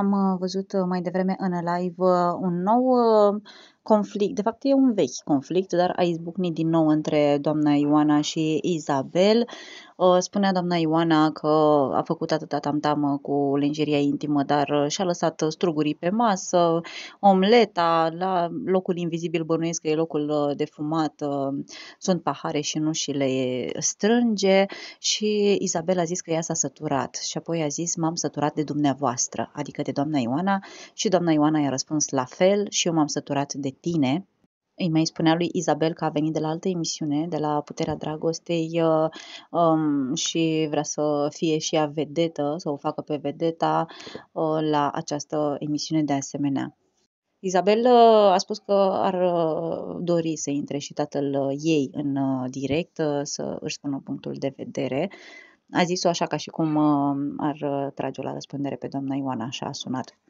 Am uh, văzut uh, mai devreme în live uh, un nou conflict, de fapt e un vechi conflict, dar a izbucnit din nou între doamna Ioana și Isabel. Uh, spunea doamna Ioana că a făcut atâta tamtamă cu lingeria intimă, dar uh, și-a lăsat uh, strugurii pe masă, omleta, la locul invizibil bănuiesc că e locul de fumat, sunt pahare și nu și le strânge și Isabel a zis că ea s-a săturat și apoi a zis m-am săturat de dumneavoastră, adică de doamna Ioana și doamna Ioana i-a răspuns la fel și eu m-am săturat de tine, îi mai spunea lui Izabel că a venit de la altă emisiune, de la Puterea Dragostei uh, um, și vrea să fie și ea vedetă, să o facă pe vedeta uh, la această emisiune de asemenea. Izabel uh, a spus că ar uh, dori să intre și tatăl ei în direct, să își spună punctul de vedere. A zis-o așa ca și cum ar trage-o la răspundere pe doamna Ioana, așa a sunat.